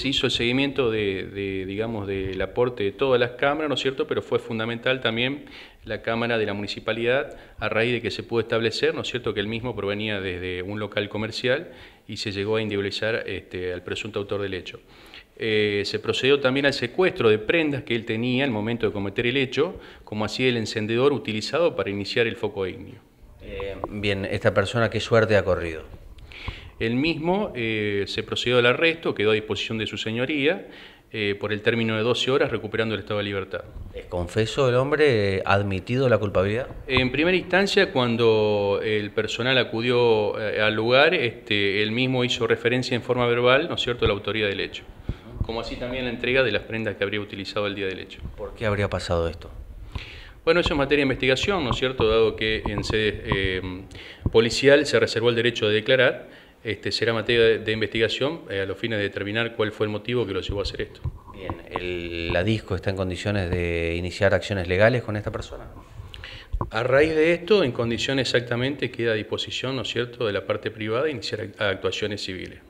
se hizo el seguimiento de, digamos, del aporte de todas las cámaras, ¿no es cierto? Pero fue fundamental también la cámara de la municipalidad a raíz de que se pudo establecer, ¿no es cierto?, que el mismo provenía desde un local comercial y se llegó a individualizar este, al presunto autor del hecho. Eh, se procedió también al secuestro de prendas que él tenía al momento de cometer el hecho, como así el encendedor utilizado para iniciar el foco ignio. Eh, bien, esta persona qué suerte ha corrido. El mismo eh, se procedió al arresto, quedó a disposición de su señoría eh, por el término de 12 horas recuperando el estado de libertad. ¿Confesó el hombre eh, admitido la culpabilidad? En primera instancia, cuando el personal acudió al lugar, este, él mismo hizo referencia en forma verbal, ¿no es cierto?, a la autoría del hecho. Como así también la entrega de las prendas que habría utilizado el día del hecho. ¿Por qué habría pasado esto? Bueno, eso es materia de investigación, ¿no es cierto?, dado que en sede policial se reservó el derecho de declarar este, será materia de, investigación eh, a los fines de determinar cuál fue el motivo que lo llevó a hacer esto. Bien, ¿la DISCO está en condiciones de iniciar acciones legales con esta persona? A raíz de esto, en condiciones exactamente, queda a disposición, ¿no es cierto?, de la parte privada iniciar actuaciones civiles.